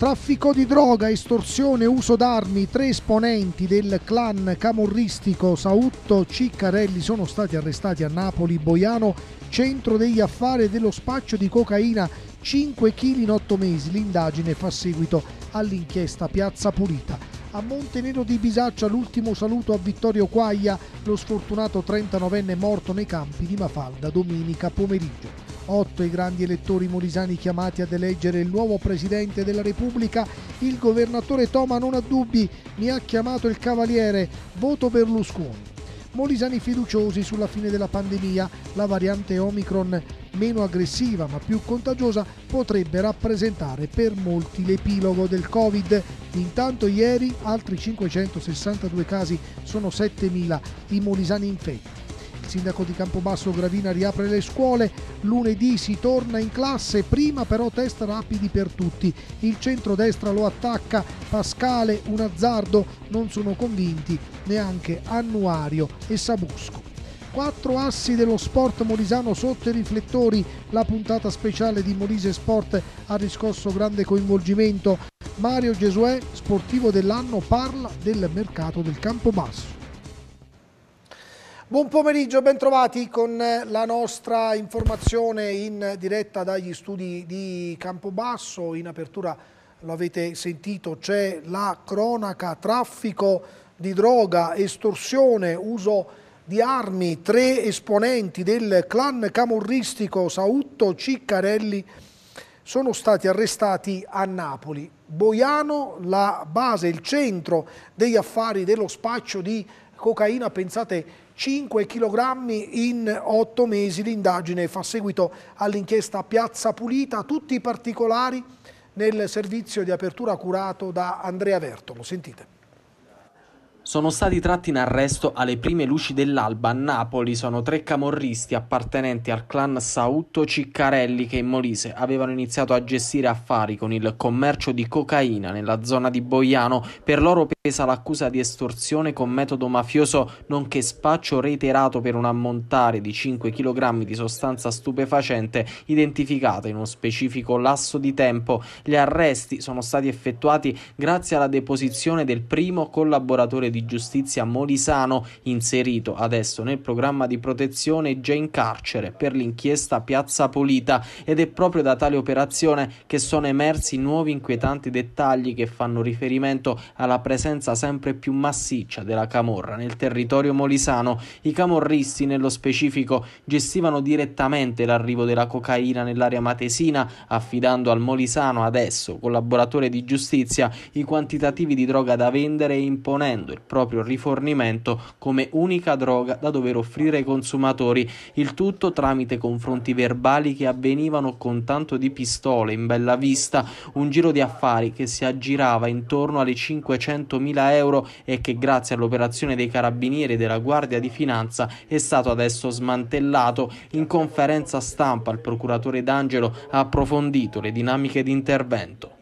Traffico di droga, estorsione, uso d'armi, tre esponenti del clan camorristico Sautto Ciccarelli sono stati arrestati a Napoli, Boiano, centro degli affari dello spaccio di cocaina, 5 kg in 8 mesi. L'indagine fa seguito all'inchiesta Piazza Pulita. A Montenero di Bisaccia l'ultimo saluto a Vittorio Quaglia, lo sfortunato 39enne morto nei campi di Mafalda domenica pomeriggio. Otto i grandi elettori molisani chiamati ad eleggere il nuovo Presidente della Repubblica. Il governatore Toma non ha dubbi, mi ha chiamato il Cavaliere, voto Berlusconi. Molisani fiduciosi sulla fine della pandemia, la variante Omicron meno aggressiva ma più contagiosa potrebbe rappresentare per molti l'epilogo del Covid. Intanto ieri altri 562 casi sono 7.000 i molisani infetti sindaco di Campobasso Gravina riapre le scuole, lunedì si torna in classe, prima però test rapidi per tutti. Il centrodestra lo attacca, Pascale, un azzardo, non sono convinti neanche Annuario e Sabusco quattro assi dello sport molisano sotto i riflettori. La puntata speciale di Molise Sport ha riscosso grande coinvolgimento. Mario Gesuè, sportivo dell'anno, parla del mercato del Campobasso. Buon pomeriggio, bentrovati con la nostra informazione in diretta dagli studi di Campobasso. In apertura, lo avete sentito, c'è la cronaca, traffico di droga, estorsione, uso di armi. Tre esponenti del clan camorristico Sautto Ciccarelli sono stati arrestati a Napoli. Boiano, la base, il centro degli affari dello spaccio di cocaina, pensate 5 kg in 8 mesi. L'indagine fa seguito all'inchiesta Piazza Pulita, tutti i particolari nel servizio di apertura curato da Andrea Vertolo. Sentite. Sono stati tratti in arresto alle prime luci dell'alba a Napoli. Sono tre camorristi appartenenti al clan Sautto Ciccarelli che in Molise avevano iniziato a gestire affari con il commercio di cocaina nella zona di Boiano per loro pesa l'accusa di estorsione con metodo mafioso nonché spaccio reiterato per un ammontare di 5 kg di sostanza stupefacente identificata in uno specifico lasso di tempo. Gli arresti sono stati effettuati grazie alla deposizione del primo collaboratore di giustizia Molisano, inserito adesso nel programma di protezione già in carcere per l'inchiesta Piazza Polita ed è proprio da tale operazione che sono emersi nuovi inquietanti dettagli che fanno riferimento alla presenza presenza sempre più massiccia della camorra nel territorio molisano. I camorristi, nello specifico, gestivano direttamente l'arrivo della cocaina nell'area matesina, affidando al molisano adesso, collaboratore di giustizia, i quantitativi di droga da vendere e imponendo il proprio rifornimento come unica droga da dover offrire ai consumatori, il tutto tramite confronti verbali che avvenivano con tanto di pistole in bella vista, un giro di affari che si aggirava intorno alle 500 8.000 euro e che grazie all'operazione dei carabinieri e della Guardia di Finanza è stato adesso smantellato. In conferenza stampa il procuratore D'Angelo ha approfondito le dinamiche di intervento.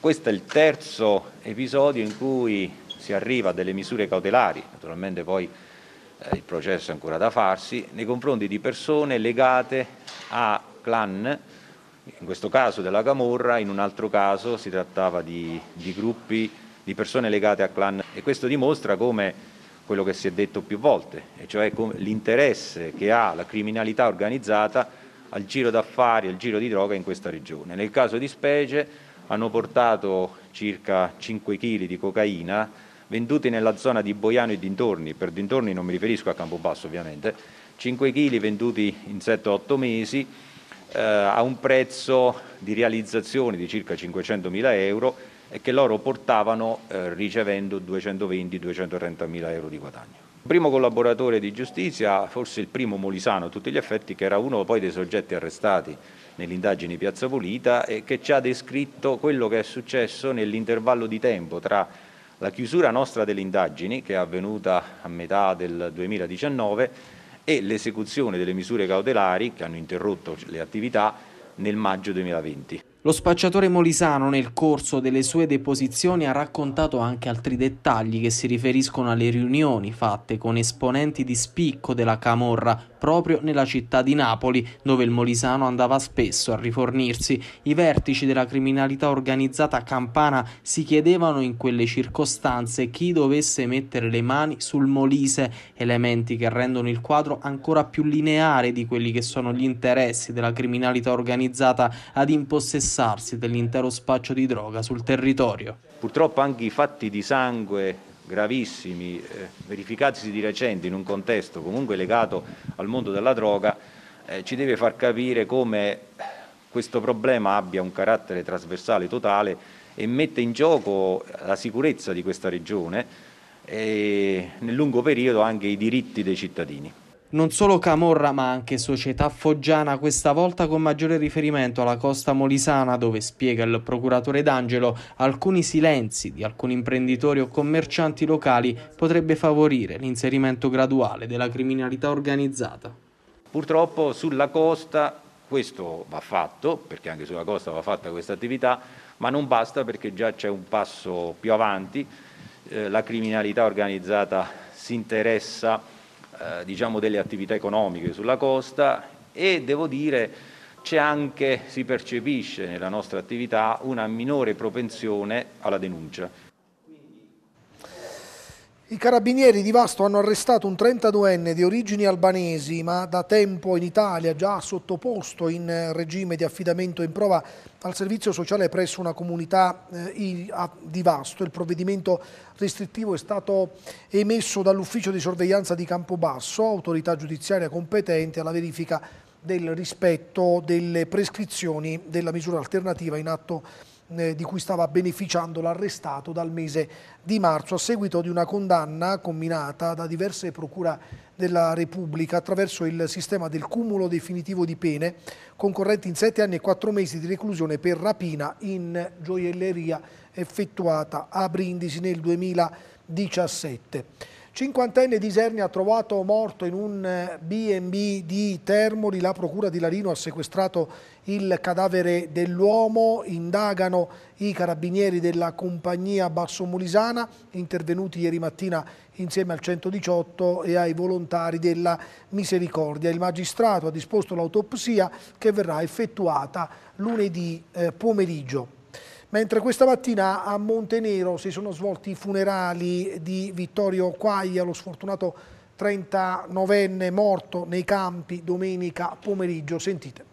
Questo è il terzo episodio in cui si arriva a delle misure cautelari, naturalmente poi eh, il processo è ancora da farsi, nei confronti di persone legate a clan, in questo caso della Camorra, in un altro caso si trattava di, di gruppi di persone legate a clan e questo dimostra come quello che si è detto più volte, e cioè l'interesse che ha la criminalità organizzata al giro d'affari, al giro di droga in questa regione. Nel caso di specie hanno portato circa 5 kg di cocaina venduti nella zona di Boiano e dintorni, per dintorni non mi riferisco a Campobasso ovviamente, 5 kg venduti in 7-8 mesi eh, a un prezzo di realizzazione di circa 500.000 euro e che loro portavano eh, ricevendo 220-230 mila euro di guadagno. Il primo collaboratore di giustizia, forse il primo Molisano a tutti gli effetti, che era uno poi dei soggetti arrestati nell'indagine Piazza Pulita e che ci ha descritto quello che è successo nell'intervallo di tempo tra la chiusura nostra delle indagini, che è avvenuta a metà del 2019, e l'esecuzione delle misure cautelari, che hanno interrotto le attività, nel maggio 2020. Lo spacciatore molisano nel corso delle sue deposizioni ha raccontato anche altri dettagli che si riferiscono alle riunioni fatte con esponenti di spicco della Camorra proprio nella città di Napoli, dove il molisano andava spesso a rifornirsi. I vertici della criminalità organizzata campana si chiedevano in quelle circostanze chi dovesse mettere le mani sul Molise, elementi che rendono il quadro ancora più lineare di quelli che sono gli interessi della criminalità organizzata ad impossessare scarsarsi dell'intero spaccio di droga sul territorio. Purtroppo anche i fatti di sangue gravissimi, eh, verificatisi di recente in un contesto comunque legato al mondo della droga, eh, ci deve far capire come questo problema abbia un carattere trasversale totale e mette in gioco la sicurezza di questa regione e nel lungo periodo anche i diritti dei cittadini. Non solo Camorra, ma anche Società Foggiana, questa volta con maggiore riferimento alla costa molisana, dove spiega il procuratore D'Angelo alcuni silenzi di alcuni imprenditori o commercianti locali potrebbe favorire l'inserimento graduale della criminalità organizzata. Purtroppo sulla costa questo va fatto, perché anche sulla costa va fatta questa attività, ma non basta perché già c'è un passo più avanti, eh, la criminalità organizzata si interessa eh, diciamo delle attività economiche sulla costa e devo dire c'è anche, si percepisce nella nostra attività, una minore propensione alla denuncia i carabinieri di Vasto hanno arrestato un 32enne di origini albanesi, ma da tempo in Italia, già sottoposto in eh, regime di affidamento in prova al servizio sociale presso una comunità eh, di Vasto. Il provvedimento restrittivo è stato emesso dall'ufficio di sorveglianza di Campobasso, autorità giudiziaria competente alla verifica del rispetto delle prescrizioni della misura alternativa in atto eh, di cui stava beneficiando l'arrestato dal mese di marzo a seguito di una condanna combinata da diverse procure della Repubblica attraverso il sistema del cumulo definitivo di pene concorrenti in sette anni e quattro mesi di reclusione per rapina in gioielleria effettuata a Brindisi nel 2017. Cinquantenne di Isernia trovato morto in un B&B eh, di Termoli, la procura di Larino ha sequestrato il cadavere dell'uomo, indagano i carabinieri della compagnia Basso Molisana, intervenuti ieri mattina insieme al 118 e ai volontari della Misericordia. Il magistrato ha disposto l'autopsia che verrà effettuata lunedì eh, pomeriggio. Mentre questa mattina a Montenero si sono svolti i funerali di Vittorio Quaglia, lo sfortunato 39enne morto nei campi domenica pomeriggio. Sentite.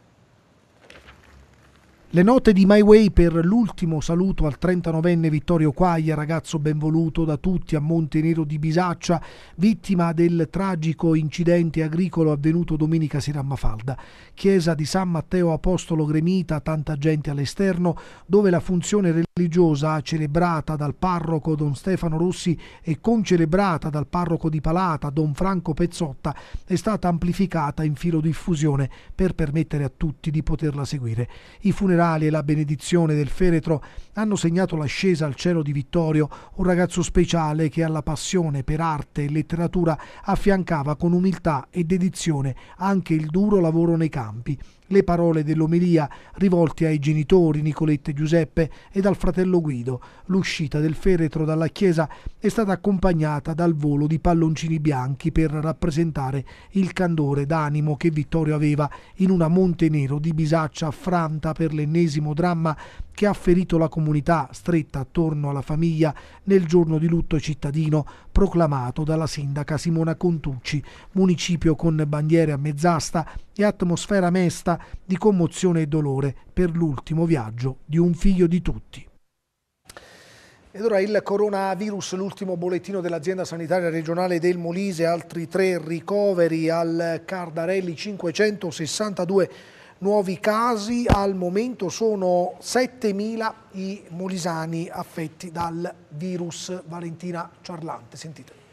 Le note di My Way per l'ultimo saluto al 39enne Vittorio Quaglia, ragazzo benvoluto da tutti a Montenero di Bisaccia, vittima del tragico incidente agricolo avvenuto domenica sera a Mafalda, chiesa di San Matteo Apostolo Gremita, tanta gente all'esterno, dove la funzione religiosa celebrata dal parroco Don Stefano Rossi e concelebrata dal parroco di Palata Don Franco Pezzotta è stata amplificata in filo diffusione per permettere a tutti di poterla seguire. I funerali funerali e la benedizione del feretro hanno segnato l'ascesa al cielo di Vittorio, un ragazzo speciale che alla passione per arte e letteratura affiancava con umiltà e dedizione anche il duro lavoro nei campi, le parole dell'omelia rivolte ai genitori Nicoletta e Giuseppe e dal fratello Guido. L'uscita del feretro dalla chiesa è stata accompagnata dal volo di palloncini bianchi per rappresentare il candore d'animo che Vittorio aveva in una monte nero di bisaccia affranta per l'ennesimo dramma che ha ferito la comunità stretta attorno alla famiglia nel giorno di lutto cittadino proclamato dalla sindaca Simona Contucci, municipio con bandiere a mezz'asta e atmosfera mesta di commozione e dolore per l'ultimo viaggio di un figlio di tutti. Ed ora il coronavirus, l'ultimo bollettino dell'azienda sanitaria regionale del Molise, altri tre ricoveri al Cardarelli 562 nuovi casi, al momento sono 7.000 i molisani affetti dal virus Valentina Ciarlante. Sentite.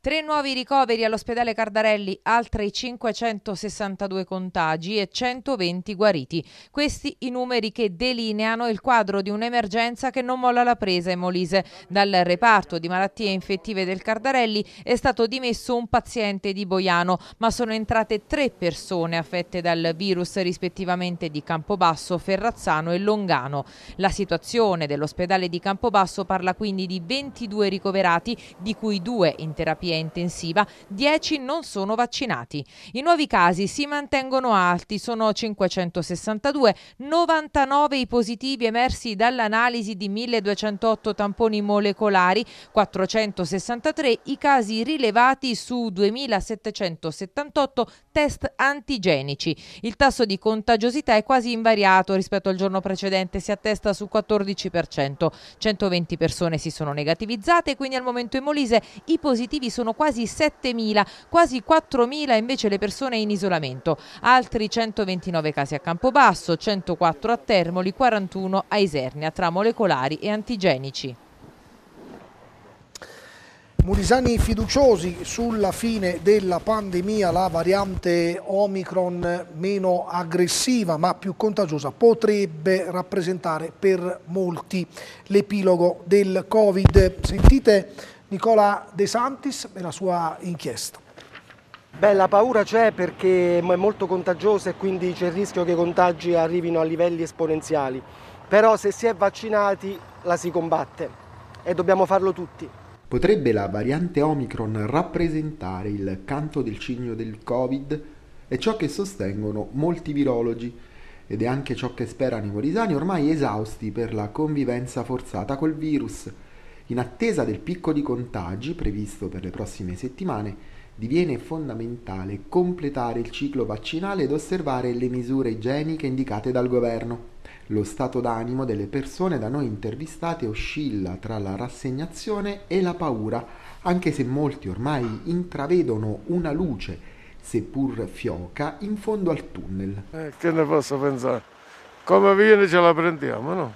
Tre nuovi ricoveri all'ospedale Cardarelli, altri 562 contagi e 120 guariti. Questi i numeri che delineano il quadro di un'emergenza che non molla la presa in Molise. Dal reparto di malattie infettive del Cardarelli è stato dimesso un paziente di Boiano, ma sono entrate tre persone affette dal virus rispettivamente di Campobasso, Ferrazzano e Longano. La situazione dell'ospedale di Campobasso parla quindi di 22 ricoverati, di cui due in terapia terapia intensiva, 10 non sono vaccinati. I nuovi casi si mantengono alti, sono 562, 99 i positivi emersi dall'analisi di 1208 tamponi molecolari, 463 i casi rilevati su 2778 test antigenici. Il tasso di contagiosità è quasi invariato rispetto al giorno precedente, si attesta su 14%. 120 persone si sono negativizzate, quindi al momento in Molise i positivi sono sono quasi 7.000, quasi 4.000 invece le persone in isolamento. Altri 129 casi a Campobasso, 104 a Termoli, 41 a Isernia tra molecolari e antigenici. Murisani fiduciosi sulla fine della pandemia, la variante Omicron meno aggressiva ma più contagiosa potrebbe rappresentare per molti l'epilogo del Covid. Sentite Nicola De Santis e la sua inchiesta. Beh, la paura c'è perché è molto contagiosa e quindi c'è il rischio che i contagi arrivino a livelli esponenziali. Però se si è vaccinati la si combatte e dobbiamo farlo tutti. Potrebbe la variante Omicron rappresentare il canto del cigno del Covid? È ciò che sostengono molti virologi ed è anche ciò che sperano i morisani ormai esausti per la convivenza forzata col virus – in attesa del picco di contagi previsto per le prossime settimane, diviene fondamentale completare il ciclo vaccinale ed osservare le misure igieniche indicate dal governo. Lo stato d'animo delle persone da noi intervistate oscilla tra la rassegnazione e la paura, anche se molti ormai intravedono una luce, seppur fioca, in fondo al tunnel. Eh, che ne posso pensare? Come viene ce la prendiamo, no?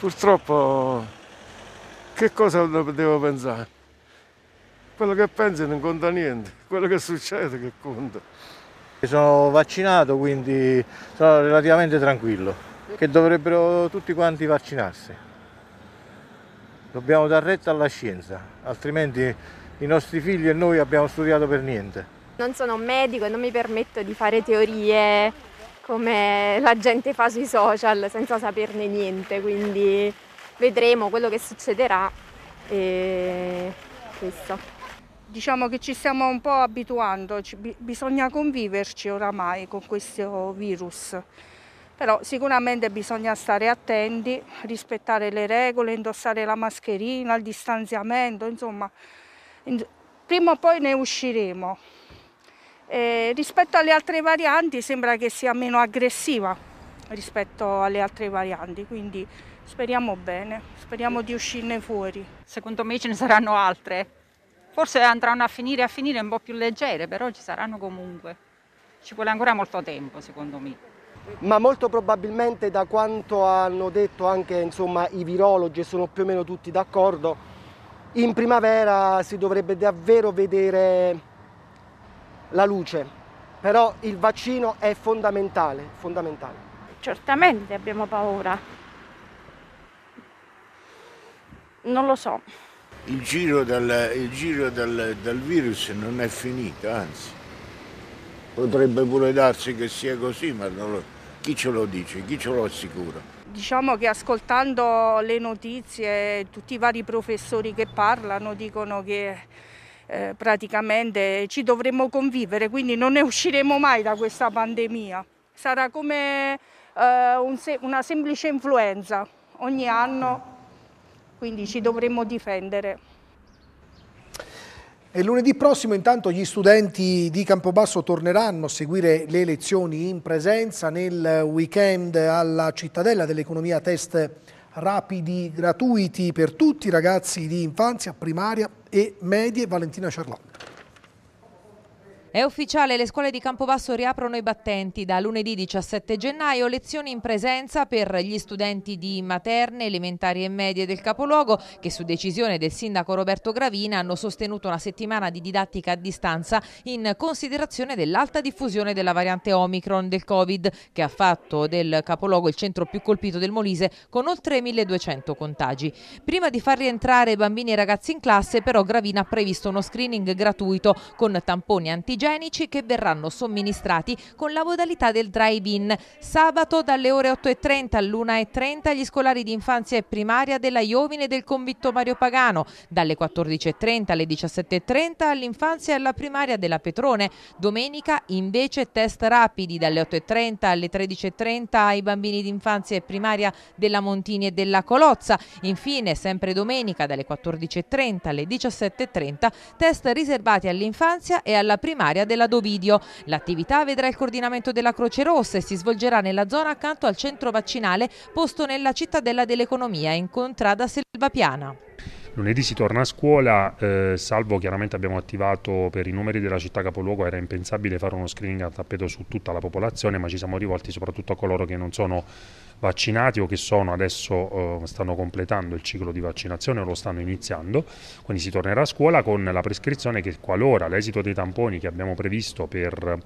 Purtroppo che cosa devo pensare? Quello che pensi non conta niente, quello che succede che conta. Sono vaccinato quindi sono relativamente tranquillo, che dovrebbero tutti quanti vaccinarsi. Dobbiamo dar retta alla scienza, altrimenti i nostri figli e noi abbiamo studiato per niente. Non sono un medico e non mi permetto di fare teorie come la gente fa sui social senza saperne niente, quindi vedremo quello che succederà e questo. Diciamo che ci stiamo un po' abituando, ci, bisogna conviverci oramai con questo virus, però sicuramente bisogna stare attenti, rispettare le regole, indossare la mascherina, il distanziamento, insomma, in, prima o poi ne usciremo. Eh, rispetto alle altre varianti sembra che sia meno aggressiva rispetto alle altre varianti, quindi Speriamo bene, speriamo di uscirne fuori. Secondo me ce ne saranno altre. Forse andranno a finire a finire un po' più leggere, però ci saranno comunque. Ci vuole ancora molto tempo, secondo me. Ma molto probabilmente da quanto hanno detto anche insomma, i virologi, sono più o meno tutti d'accordo, in primavera si dovrebbe davvero vedere la luce. Però il vaccino è fondamentale, fondamentale. Certamente abbiamo paura, non lo so. Il giro, del, il giro del, del virus non è finito, anzi. Potrebbe pure darsi che sia così, ma lo, chi ce lo dice, chi ce lo assicura? Diciamo che ascoltando le notizie, tutti i vari professori che parlano dicono che eh, praticamente ci dovremmo convivere, quindi non ne usciremo mai da questa pandemia. Sarà come eh, un una semplice influenza ogni anno quindi ci dovremmo difendere. E lunedì prossimo intanto gli studenti di Campobasso torneranno a seguire le lezioni in presenza nel weekend alla Cittadella dell'Economia Test rapidi gratuiti per tutti i ragazzi di infanzia, primaria e medie. Valentina Charlotte. È ufficiale, le scuole di Campobasso riaprono i battenti. Da lunedì 17 gennaio lezioni in presenza per gli studenti di materne, elementari e medie del capoluogo che su decisione del sindaco Roberto Gravina hanno sostenuto una settimana di didattica a distanza in considerazione dell'alta diffusione della variante Omicron del Covid che ha fatto del capoluogo il centro più colpito del Molise con oltre 1200 contagi. Prima di far rientrare bambini e ragazzi in classe però Gravina ha previsto uno screening gratuito con tamponi antigeni igienici che verranno somministrati con la modalità del drive-in. Sabato dalle ore 8.30 all'1.30 gli scolari di infanzia e primaria della Iovine e del convitto Mario Pagano, dalle 14.30 alle 17.30 all'infanzia e alla primaria della Petrone. Domenica invece test rapidi dalle 8.30 alle 13.30 ai bambini di infanzia e primaria della Montini e della Colozza. Infine, sempre domenica dalle 14.30 alle 17.30 test riservati all'infanzia e alla primaria sanitaria della Dovidio. L'attività vedrà il coordinamento della Croce Rossa e si svolgerà nella zona accanto al centro vaccinale posto nella cittadella dell'economia in contrada Selvapiana. Lunedì si torna a scuola, eh, salvo chiaramente abbiamo attivato per i numeri della città capoluogo, era impensabile fare uno screening a tappeto su tutta la popolazione, ma ci siamo rivolti soprattutto a coloro che non sono vaccinati o che sono adesso eh, stanno completando il ciclo di vaccinazione o lo stanno iniziando, quindi si tornerà a scuola con la prescrizione che qualora l'esito dei tamponi che abbiamo previsto per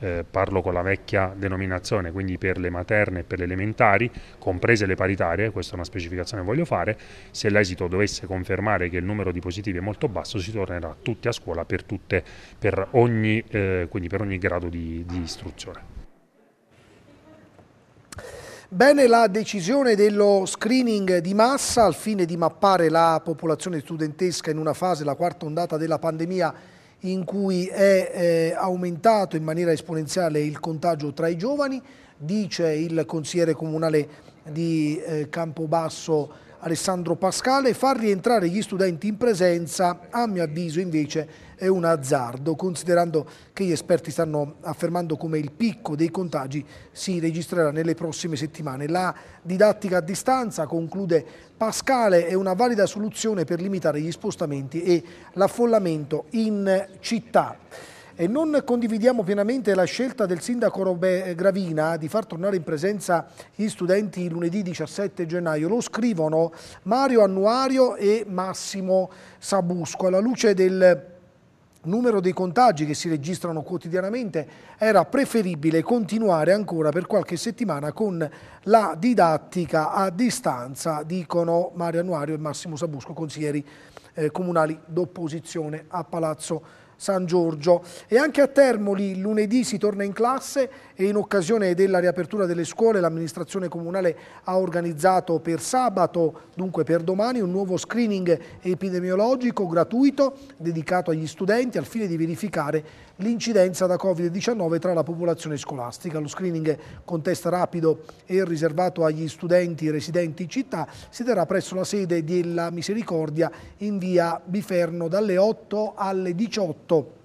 eh, parlo con la vecchia denominazione, quindi per le materne e per le elementari, comprese le paritarie, questa è una specificazione che voglio fare, se l'esito dovesse confermare che il numero di positivi è molto basso si tornerà tutti a scuola per, tutte, per, ogni, eh, per ogni, grado di, di istruzione. Bene la decisione dello screening di massa al fine di mappare la popolazione studentesca in una fase, la quarta ondata della pandemia, in cui è eh, aumentato in maniera esponenziale il contagio tra i giovani, dice il consigliere comunale di eh, Campobasso Alessandro Pascale, far rientrare gli studenti in presenza a mio avviso invece è un azzardo, considerando che gli esperti stanno affermando come il picco dei contagi si registrerà nelle prossime settimane. La didattica a distanza, conclude Pascale, è una valida soluzione per limitare gli spostamenti e l'affollamento in città e non condividiamo pienamente la scelta del sindaco Robè eh, Gravina di far tornare in presenza gli studenti lunedì 17 gennaio. Lo scrivono Mario Annuario e Massimo Sabusco. Alla luce del numero dei contagi che si registrano quotidianamente, era preferibile continuare ancora per qualche settimana con la didattica a distanza, dicono Mario Annuario e Massimo Sabusco, consiglieri eh, comunali d'opposizione a Palazzo San Giorgio. E anche a Termoli lunedì si torna in classe e in occasione della riapertura delle scuole l'amministrazione comunale ha organizzato per sabato, dunque per domani, un nuovo screening epidemiologico gratuito dedicato agli studenti al fine di verificare l'incidenza da Covid-19 tra la popolazione scolastica. Lo screening con test rapido e riservato agli studenti residenti in città si terrà presso la sede della Misericordia in via Biferno dalle 8 alle 18.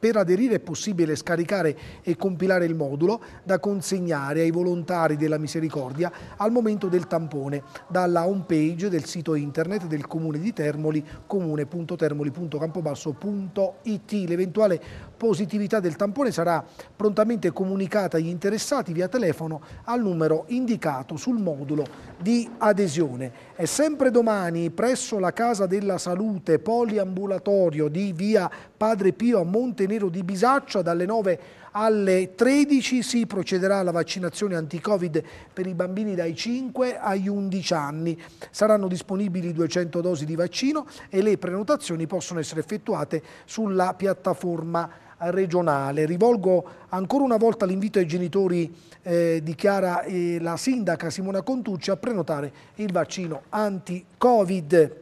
Per aderire è possibile scaricare e compilare il modulo da consegnare ai volontari della Misericordia al momento del tampone dalla home page del sito internet del comune di Termoli comune.termoli.campobasso.it. L'eventuale positività del tampone sarà prontamente comunicata agli interessati via telefono al numero indicato sul modulo di adesione. È sempre domani presso la Casa della Salute poliambulatorio di via Padre Pio a Montenero di Bisaccia dalle 9 alle 13 si procederà alla vaccinazione anti-Covid per i bambini dai 5 agli 11 anni. Saranno disponibili 200 dosi di vaccino e le prenotazioni possono essere effettuate sulla piattaforma regionale. Rivolgo ancora una volta l'invito ai genitori eh, di Chiara la sindaca Simona Contucci a prenotare il vaccino anti-Covid.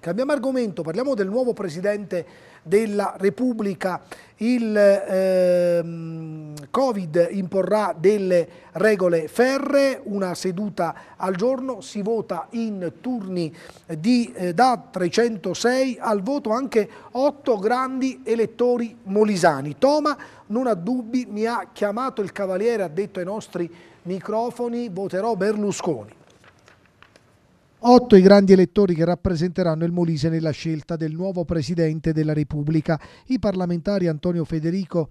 Cambiamo argomento, parliamo del nuovo presidente della Repubblica. Il ehm, Covid imporrà delle regole ferre, una seduta al giorno, si vota in turni eh, di, eh, da 306 al voto anche 8 grandi elettori molisani. Toma non ha dubbi, mi ha chiamato il cavaliere, ha detto ai nostri microfoni, voterò Berlusconi. Otto i grandi elettori che rappresenteranno il Molise nella scelta del nuovo Presidente della Repubblica. I parlamentari Antonio Federico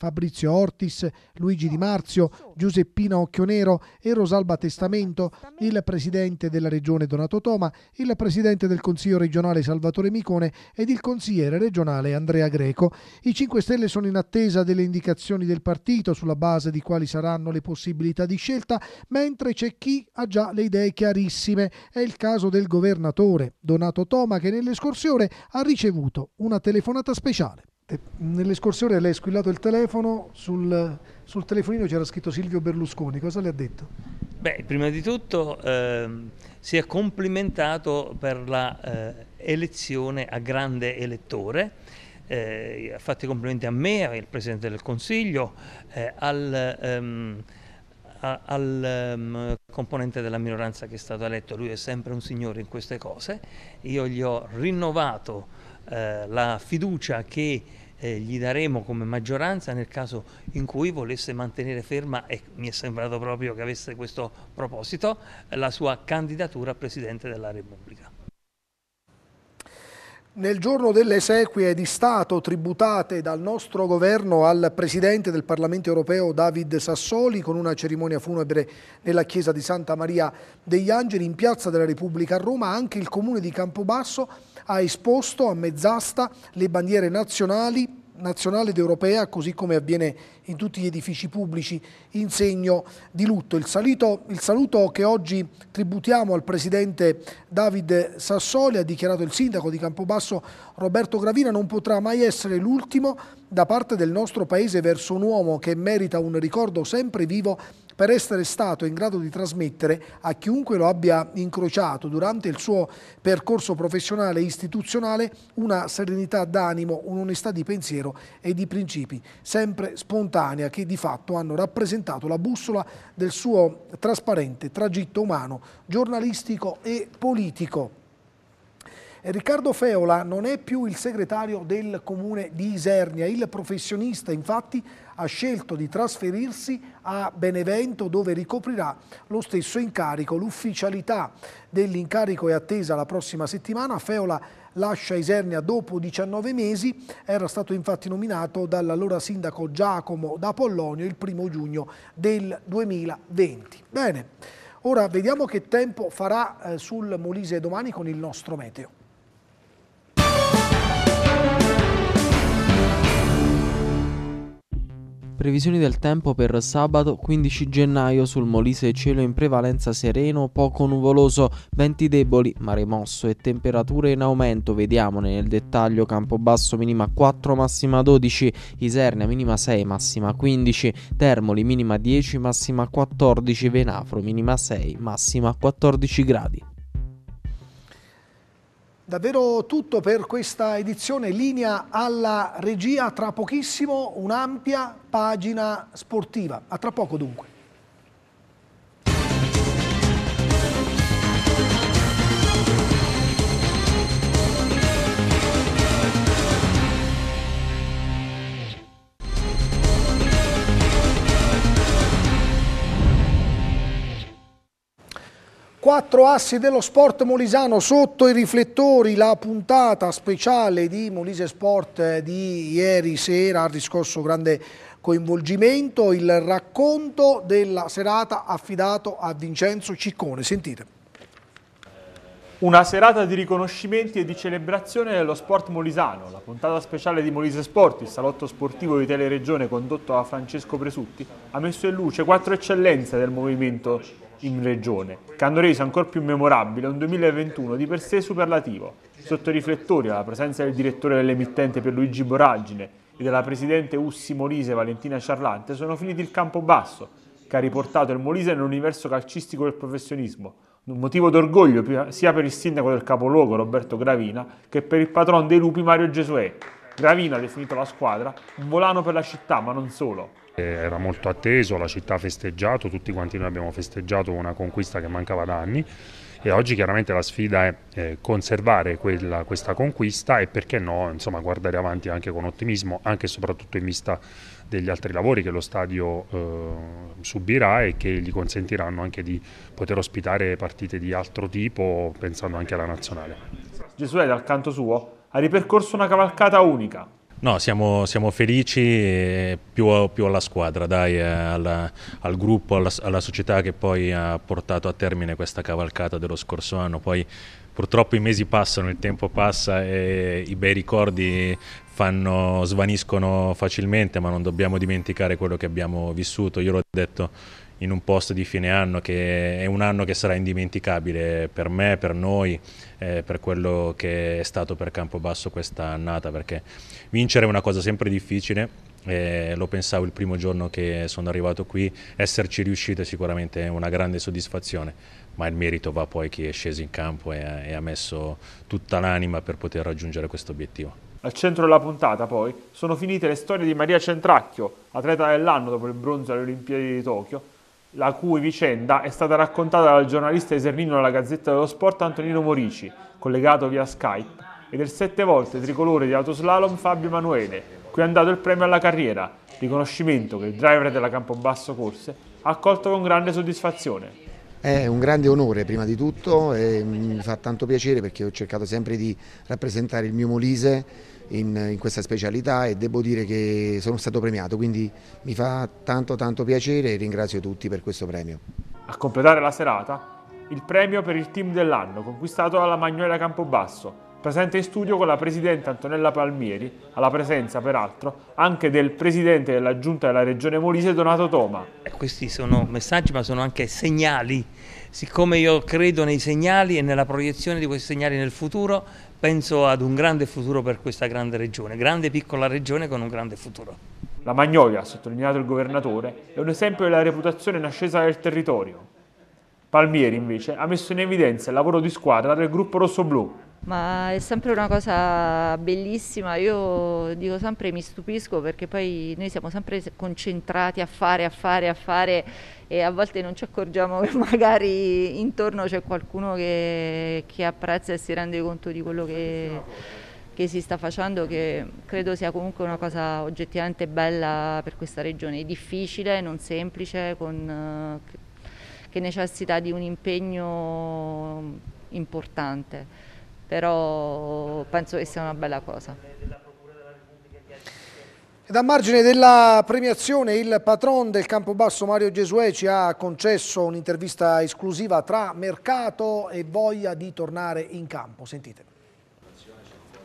Fabrizio Ortis, Luigi Di Marzio, Giuseppina Occhionero e Rosalba Testamento, il presidente della regione Donato Toma, il presidente del Consiglio regionale Salvatore Micone ed il consigliere regionale Andrea Greco. I 5 Stelle sono in attesa delle indicazioni del partito sulla base di quali saranno le possibilità di scelta, mentre c'è chi ha già le idee chiarissime. È il caso del governatore Donato Toma che nelle scorse ore ha ricevuto una telefonata speciale nelle scorse ore lei ha squillato il telefono, sul, sul, telefonino c'era scritto Silvio Berlusconi, cosa le ha detto? Beh, prima di tutto eh, si è complimentato per l'elezione eh, a grande elettore, eh, ha fatto i complimenti a me, al Presidente del Consiglio, eh, al... Ehm, al um, componente della minoranza che è stato eletto, lui è sempre un signore in queste cose, io gli ho rinnovato eh, la fiducia che eh, gli daremo come maggioranza nel caso in cui volesse mantenere ferma, e mi è sembrato proprio che avesse questo proposito, la sua candidatura a Presidente della Repubblica. Nel giorno delle esequie di Stato tributate dal nostro governo al Presidente del Parlamento europeo David Sassoli con una cerimonia funebre nella chiesa di Santa Maria degli Angeli in Piazza della Repubblica a Roma, anche il comune di Campobasso ha esposto a mezz'asta le bandiere nazionali nazionale ed europea, così come avviene in tutti gli edifici pubblici, in segno di lutto. Il, salito, il saluto che oggi tributiamo al presidente David Sassoli, ha dichiarato il sindaco di Campobasso Roberto Gravina, non potrà mai essere l'ultimo da parte del nostro Paese verso un uomo che merita un ricordo sempre vivo per essere stato in grado di trasmettere a chiunque lo abbia incrociato durante il suo percorso professionale e istituzionale una serenità d'animo, un'onestà di pensiero e di principi, sempre spontanea, che di fatto hanno rappresentato la bussola del suo trasparente tragitto umano, giornalistico e politico. Riccardo Feola non è più il segretario del comune di Isernia, il professionista infatti ha scelto di trasferirsi a Benevento dove ricoprirà lo stesso incarico. L'ufficialità dell'incarico è attesa la prossima settimana. Feola lascia Isernia dopo 19 mesi, era stato infatti nominato dall'allora sindaco Giacomo D'Apollonio il primo giugno del 2020. Bene, ora vediamo che tempo farà eh, sul Molise domani con il nostro meteo. Previsioni del tempo per sabato 15 gennaio sul Molise cielo in prevalenza sereno, poco nuvoloso, venti deboli, mare mosso e temperature in aumento. Vediamone nel dettaglio Campobasso minima 4 massima 12, Isernia minima 6 massima 15, Termoli minima 10 massima 14, Venafro minima 6 massima 14 gradi. Davvero tutto per questa edizione, linea alla regia, tra pochissimo un'ampia pagina sportiva. A tra poco dunque. Quattro assi dello sport molisano sotto i riflettori, la puntata speciale di Molise Sport di ieri sera ha riscosso grande coinvolgimento, il racconto della serata affidato a Vincenzo Ciccone, sentite. Una serata di riconoscimenti e di celebrazione dello sport molisano, la puntata speciale di Molise Sport, il salotto sportivo di Teleregione condotto da Francesco Presutti, ha messo in luce quattro eccellenze del movimento in regione. Che hanno reso ancora più memorabile un 2021 di per sé superlativo. Sotto i riflettori alla presenza del direttore dell'emittente per Luigi Boragine e della presidente Ussi Molise Valentina Ciarlante sono finiti il campo basso, che ha riportato il Molise nell'universo calcistico del professionismo, un motivo d'orgoglio sia per il sindaco del capoluogo Roberto Gravina che per il patron dei lupi Mario Gesuè. Gravina ha definito la squadra un volano per la città, ma non solo. Eh, era molto atteso, la città ha festeggiato, tutti quanti noi abbiamo festeggiato una conquista che mancava da anni e oggi chiaramente la sfida è eh, conservare quella, questa conquista e perché no insomma, guardare avanti anche con ottimismo anche e soprattutto in vista degli altri lavori che lo stadio eh, subirà e che gli consentiranno anche di poter ospitare partite di altro tipo pensando anche alla nazionale. Gesuè dal canto suo ha ripercorso una cavalcata unica No, siamo, siamo felici più, più, alla squadra, dai, eh, alla, al gruppo, alla, alla, società che poi ha portato a termine questa cavalcata dello scorso anno. Poi purtroppo i mesi passano, il tempo passa e i bei ricordi fanno, svaniscono facilmente, ma non dobbiamo dimenticare quello che abbiamo vissuto. Io l'ho detto in un post di fine anno che è un anno che sarà indimenticabile per me, per noi, eh, per quello che è stato per Campobasso questa annata, perché vincere è una cosa sempre difficile. Eh, lo pensavo il primo giorno che sono arrivato qui, esserci riuscito è sicuramente una grande soddisfazione, ma il merito va poi a chi è sceso in campo e, e ha messo tutta l'anima per poter raggiungere questo obiettivo. Al centro della puntata, poi, sono finite le storie di Maria Centracchio, atleta dell'anno dopo il bronzo alle Olimpiadi di Tokyo, la cui vicenda è stata raccontata dal giornalista esernino alla Gazzetta dello Sport Antonino Morici, collegato via Skype, e del sette volte tricolore di autoslalom Fabio Emanuele, cui ha dato il premio alla carriera, riconoscimento che il driver della Campobasso Corse ha accolto con grande soddisfazione. È un grande onore prima di tutto e mi fa tanto piacere perché ho cercato sempre di rappresentare il mio Molise in, in, questa specialità e devo dire che sono stato premiato, quindi mi fa tanto tanto piacere e ringrazio tutti per questo premio. A completare la serata il premio per il team dell'anno conquistato dalla Magnuela Campobasso presente in studio con la Presidente Antonella Palmieri, alla presenza peraltro anche del Presidente della Giunta della Regione Molise Donato Toma. Eh, questi sono messaggi ma sono anche segnali, siccome io credo nei segnali e nella proiezione di questi segnali nel futuro, penso ad un grande futuro per questa grande regione, grande piccola regione con un grande futuro. La Magnolia, ha sottolineato il governatore, è un esempio della reputazione in ascesa del territorio. Palmieri invece ha messo in evidenza il lavoro di squadra del gruppo rosso rossoblù, ma è sempre una cosa bellissima, io dico sempre mi stupisco perché poi noi siamo sempre concentrati a fare, a fare, a fare e a volte non ci accorgiamo che magari intorno c'è qualcuno che, che apprezza e si rende conto di quello che, che si sta facendo, che credo sia comunque una cosa oggettivamente bella per questa regione, difficile, non semplice, con, che necessita di un impegno importante però penso che sia una bella cosa. Da margine della premiazione il patron del Campobasso Mario Gesue ci ha concesso un'intervista esclusiva tra mercato e voglia di tornare in campo. Sentite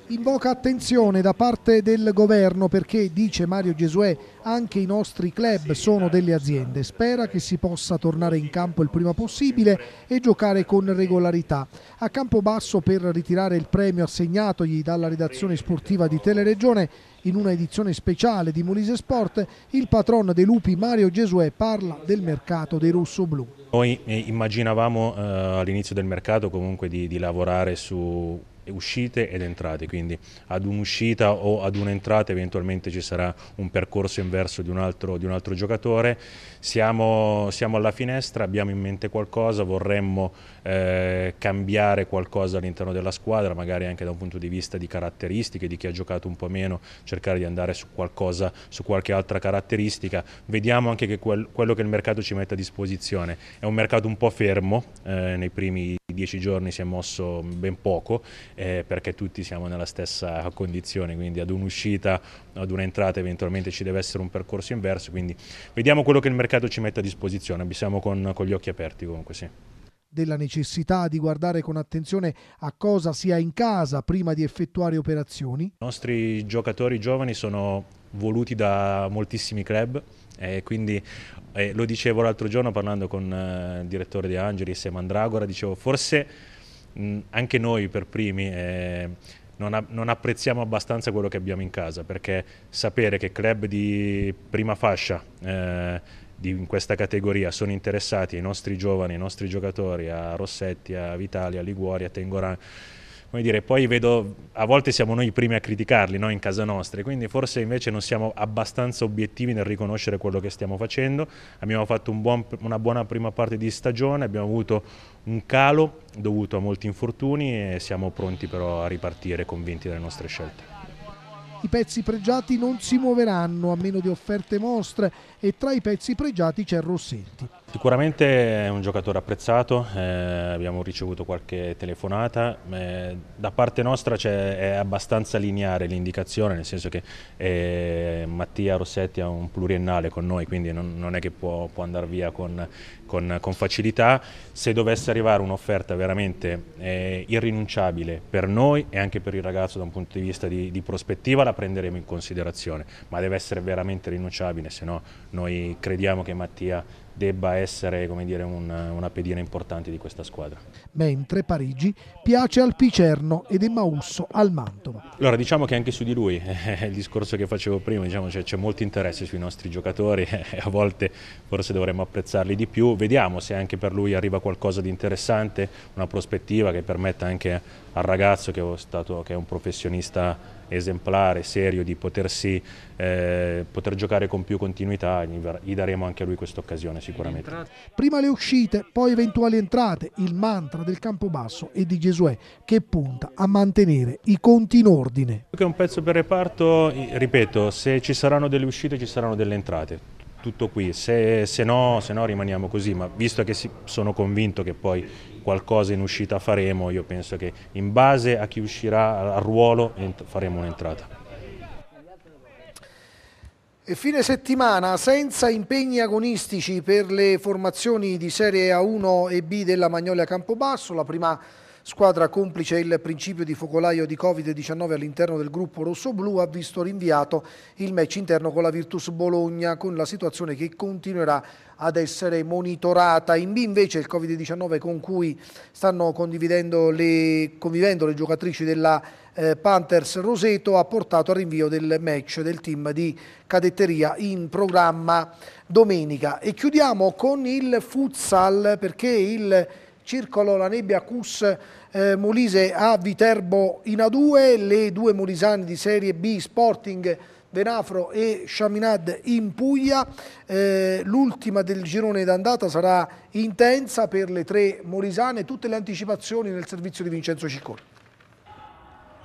invoca attenzione da parte del governo perché, dice Mario Gesuè, anche i nostri club sono delle aziende. Spera che si possa tornare in campo il prima possibile e giocare con regolarità. A Campobasso per ritirare il premio assegnatogli dalla redazione sportiva di Teleregione in una edizione speciale di Molise Sport, il patron dei lupi Mario Gesuè parla del mercato dei rossoblù. Noi eh, immaginavamo eh, all'inizio del mercato comunque di, di lavorare su uscite ed entrate, quindi ad un'uscita o ad un'entrata eventualmente ci sarà un percorso inverso di un altro, di un altro giocatore. Siamo, siamo, alla finestra, abbiamo in mente qualcosa, vorremmo eh, cambiare qualcosa all'interno della squadra, magari anche da un punto di vista di caratteristiche, di chi ha giocato un po' meno, cercare di andare su qualcosa, su qualche altra caratteristica. Vediamo anche che quel, quello che il mercato ci mette a disposizione è un mercato un po' fermo, eh, nei primi dieci giorni si è mosso ben poco eh, perché tutti siamo nella stessa condizione, quindi ad un'uscita, ad un'entrata eventualmente ci deve essere un percorso inverso, quindi vediamo quello che il mercato ci mette a disposizione, siamo con, con gli occhi aperti comunque sì della necessità di guardare con attenzione a cosa si ha in casa prima di effettuare operazioni? I nostri giocatori giovani sono voluti da moltissimi club eh, quindi eh, lo dicevo l'altro giorno parlando con eh, il direttore di Angelis e Mandragora, dicevo forse mh, mm, anche noi per primi eh, non, a, non, apprezziamo abbastanza quello che abbiamo in casa, perché sapere che club di prima fascia eh, di, in questa categoria sono interessati ai nostri giovani, ai nostri giocatori, a Rossetti, a Vitali, a Liguori, a Tengorano, come dire, poi vedo, a volte siamo noi i primi a criticarli no? in casa nostra, quindi forse invece non siamo abbastanza obiettivi nel riconoscere quello che stiamo facendo, abbiamo fatto un buon, una buona prima parte di stagione, abbiamo avuto un calo dovuto a molti infortuni e siamo pronti però a ripartire convinti delle nostre scelte. I pezzi pregiati non si muoveranno a meno di offerte mostre e tra i pezzi pregiati c'è Rossetti. Sicuramente è un giocatore apprezzato, eh, abbiamo ricevuto qualche telefonata, eh, da parte nostra è abbastanza lineare l'indicazione, nel senso che eh, Mattia Rossetti ha un pluriennale con noi, quindi non, non è che può, può andare via con, con, con, facilità. Se dovesse arrivare un'offerta veramente eh, irrinunciabile per noi e anche per il ragazzo da un punto di vista di, di prospettiva la prenderemo in considerazione, ma deve essere veramente rinunciabile, se no noi crediamo che Mattia debba essere dire, un, una pedina importante di questa squadra mentre Parigi piace al Picerno ed Emausso al Mantova. Allora diciamo che anche su di lui, eh, il discorso che facevo prima, diciamo, c'è, c'è molto interesse sui nostri giocatori e eh, a volte forse dovremmo apprezzarli di più, vediamo se anche per lui arriva qualcosa di interessante, una prospettiva che permetta anche al ragazzo che è, stato, che è un professionista esemplare, serio, di potersi, eh, poter giocare con più continuità, gli daremo anche a lui questa occasione sicuramente. Prima le uscite, poi eventuali entrate, il mantra del Campobasso e di Gesuè che punta a mantenere i conti in ordine. Che è un pezzo per reparto, ripeto, se ci saranno delle uscite ci saranno delle entrate. Tutto qui, se, se, no, se no, rimaniamo così, ma visto che si, sono convinto che poi qualcosa in uscita faremo, io penso che in base a chi uscirà al ruolo faremo un'entrata. Fine settimana senza impegni agonistici per le formazioni di Serie A1 e B della Magnolia Campobasso, la prima Squadra complice il principio di focolaio di Covid-19 all'interno del gruppo rosso-blu ha visto rinviato il match interno con la Virtus Bologna con la situazione che continuerà ad essere monitorata. In B invece il Covid-19 con cui stanno le, convivendo le giocatrici della eh, Panthers Roseto ha portato al rinvio del match del team di cadetteria in programma domenica. E chiudiamo con il futsal perché il Circolo la nebbia Cus eh, Molise a Viterbo in A2, le due molisane di Serie B Sporting Venafro e Chaminade in Puglia. Eh, l'ultima del girone d'andata sarà intensa per le tre molisane. Tutte le anticipazioni nel servizio di Vincenzo Ciccone.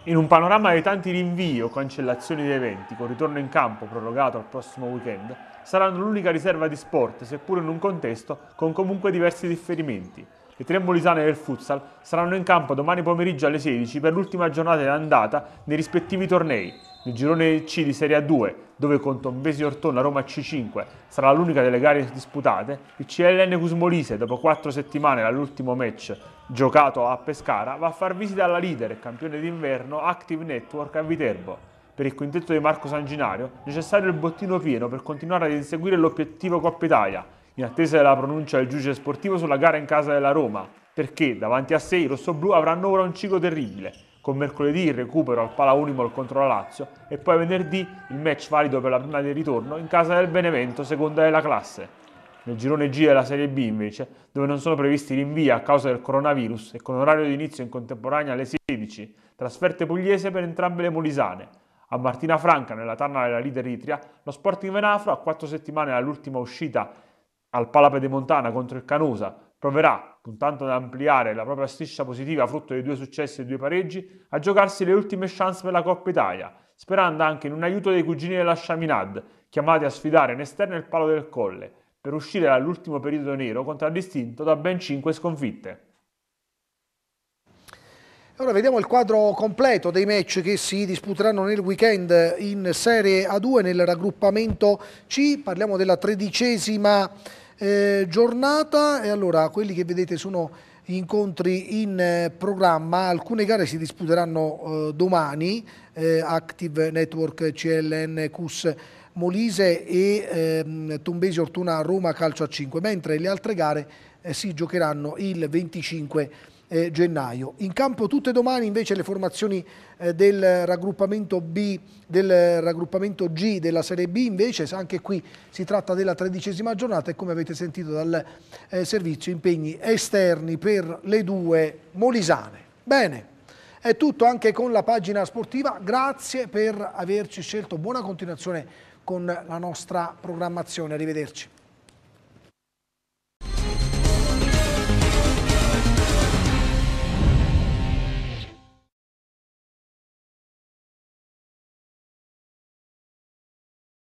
In un panorama di tanti rinvii o cancellazioni di eventi, con ritorno in campo prorogato al prossimo weekend, saranno l'unica riserva di sport, seppure in un contesto con comunque diversi differimenti. Le tre molisane del futsal saranno in campo domani pomeriggio alle 16 per l'ultima giornata d'andata nei rispettivi tornei. Nel girone C di Serie A2, dove con Tombesi Ortona Roma C5 sarà l'unica delle gare disputate, il CLN Cusmolise, dopo quattro settimane dall'ultimo match giocato a Pescara, va a far visita alla leader e campione d'inverno Active Network a Viterbo. Per il quintetto di Marco Sanginario, necessario il bottino pieno per continuare ad inseguire l'obiettivo Coppa Italia, in attesa della pronuncia del giudice sportivo sulla gara in casa della Roma, perché davanti a sé i rossoblù avranno ora un ciclo terribile, con mercoledì il recupero al Pala Unimol contro la Lazio e poi venerdì il match valido per la prima di ritorno in casa del Benevento, seconda della classe. Nel girone G della Serie B invece, dove non sono previsti rinvii a causa del coronavirus e con orario di inizio in contemporanea alle 16, trasferte pugliese per entrambe le molisane. A Martina Franca, nella tanna della leader Itria, lo Sporting Venafro, a quattro settimane dall'ultima uscita al Pala Pedemontana contro il Canusa proverà, puntando ad ampliare la propria striscia positiva frutto dei due successi e due pareggi, a giocarsi le ultime chance per la Coppa Italia, sperando anche in un aiuto dei cugini della Chaminade, chiamati a sfidare in esterno il Palo del Colle, per uscire dall'ultimo periodo nero contraddistinto da ben 5 sconfitte. Allora vediamo il quadro completo dei match che si disputeranno nel weekend in Serie A2 nel raggruppamento C, parliamo della tredicesima eh, giornata e allora quelli che vedete sono gli incontri in eh, programma, alcune gare si disputeranno eh, domani, eh, Active Network CLN CUS Molise e ehm, Tombesi Ortuna Roma calcio a 5, mentre le altre gare eh, si giocheranno il 25 eh, gennaio. In campo tutte domani invece le formazioni eh, del, raggruppamento B, del raggruppamento G della Serie B invece anche qui si tratta della tredicesima giornata e come avete sentito dal eh, servizio impegni esterni per le due molisane. Bene. È tutto anche con la pagina sportiva, grazie per averci scelto, buona continuazione con la nostra programmazione, arrivederci.